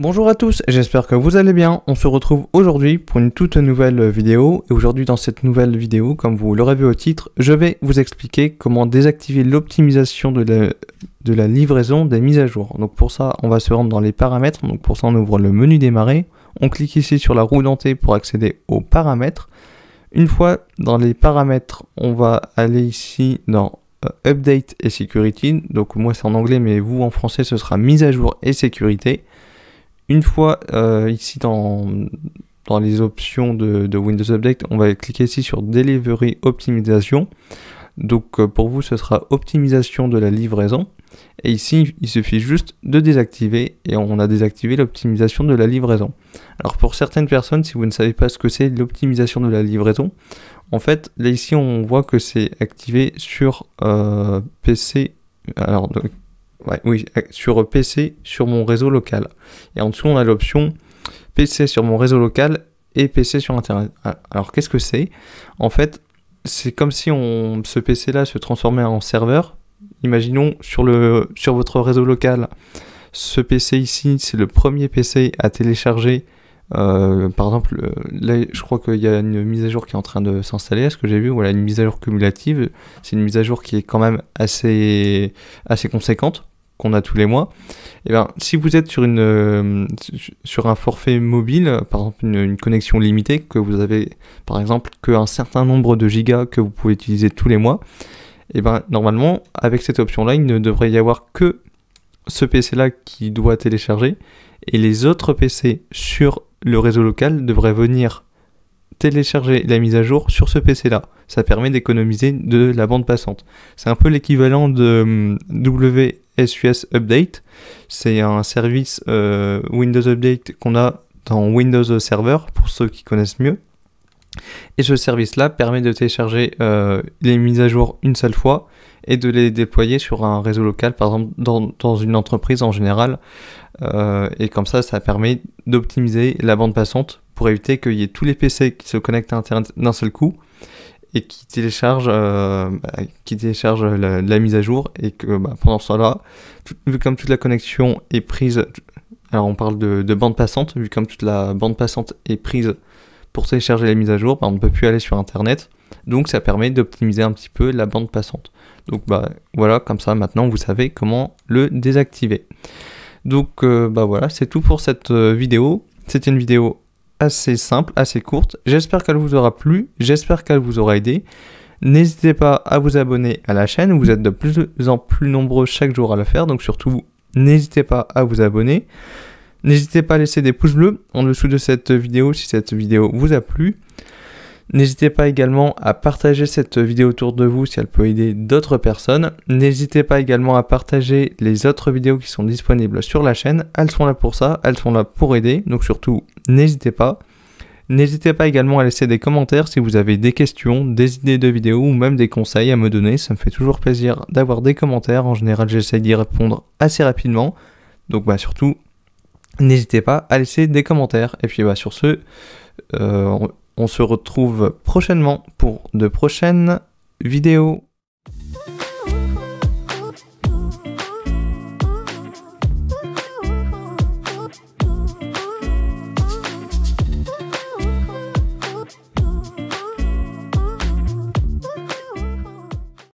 Bonjour à tous, j'espère que vous allez bien. On se retrouve aujourd'hui pour une toute nouvelle vidéo. Et aujourd'hui dans cette nouvelle vidéo, comme vous l'aurez vu au titre, je vais vous expliquer comment désactiver l'optimisation de la, livraison des mises à jour. Donc pour ça, on va se rendre dans les paramètres. Donc pour ça, on ouvre le menu démarrer. On clique ici sur la roue dentée pour accéder aux paramètres. Une fois dans les paramètres, on va aller ici dans euh, Update et Security. Donc moi c'est en anglais, mais vous en français ce sera mise à jour et sécurité. Une fois euh, ici dans, les options de, Windows Update, on va cliquer ici sur Delivery Optimisation. Donc euh, pour vous ce sera optimisation de la livraison. Et ici, il suffit juste de désactiver et on a désactivé l'optimisation de la livraison. Alors pour certaines personnes, si vous ne savez pas ce que c'est l'optimisation de la livraison, en fait, là ici, on voit que c'est activé sur euh, PC. Alors, oui, sur PC, sur mon réseau local. Et en dessous, on a l'option PC sur mon réseau local et PC sur Internet. Ah, alors, qu'est-ce que c'est En fait, c'est comme si on, ce PC-là se transformait en serveur imaginons sur, le, sur votre réseau local, ce PC ici, c'est le premier PC à télécharger. Euh, par exemple, euh, là, je crois qu'il y a une mise à jour qui est en train de s'installer. Est-ce que j'ai vu Voilà, une mise à jour cumulative. C'est une mise à jour qui est quand même assez, assez conséquente qu'on a tous les mois. Et eh bien, si vous êtes sur, une, euh, sur un forfait mobile, par exemple une, une connexion limitée, que vous avez par exemple qu'un certain nombre de gigas que vous pouvez utiliser tous les mois, et eh ben normalement, avec cette option-là, il ne devrait y avoir que ce PC-là qui doit télécharger, et les autres PC sur le réseau local devraient venir télécharger la mise à jour sur ce PC-là. Ça permet d'économiser de la bande passante. C'est un peu l'équivalent de mm, WSUS Update. C'est un service euh, Windows Update qu'on a dans Windows Server, pour ceux qui connaissent mieux. Et ce service-là permet de télécharger euh, les mises à jour une seule fois et de les déployer sur un réseau local, par exemple dans, une entreprise en général. Euh, et comme ça, ça permet d'optimiser la bande passante pour éviter qu'il y ait tous les PC qui se connectent à Internet d'un seul coup et qui téléchargent, euh, bah, qui téléchargent la, mise à jour et que bah, pendant ce temps-là, vu comme toute la connexion est prise, alors on parle de bande passante, vu comme toute la bande passante est prise pour télécharger les mises à jour, bah, on ne peut plus aller sur Internet. Donc ça permet d'optimiser un petit peu la bande passante. Donc bah, voilà, comme ça maintenant vous savez comment le désactiver. Donc euh, bah voilà, c'est tout pour cette euh, vidéo. C'était une vidéo assez simple, assez courte. J'espère qu'elle vous aura plu, j'espère qu'elle vous aura aidé. N'hésitez pas à vous abonner à la chaîne, vous êtes de plus en plus nombreux chaque jour à le faire, donc surtout n'hésitez pas à vous abonner. N'hésitez pas à laisser des pouces bleus en dessous de cette vidéo si cette vidéo vous a plu. N'hésitez pas également à partager cette vidéo autour de vous si elle peut aider d'autres personnes. N'hésitez pas également à partager les autres vidéos qui sont disponibles sur la chaîne. Elles sont là pour ça, elles sont là pour aider, donc surtout n'hésitez pas. N'hésitez pas également à laisser des commentaires si vous avez des questions, des idées de vidéos ou même des conseils à me donner. Ça me fait toujours plaisir d'avoir des commentaires. En général, j'essaie d'y répondre assez rapidement. Donc bah surtout, N'hésitez pas à laisser des commentaires. Et puis bah, sur ce, euh, on se retrouve prochainement pour de prochaines vidéos.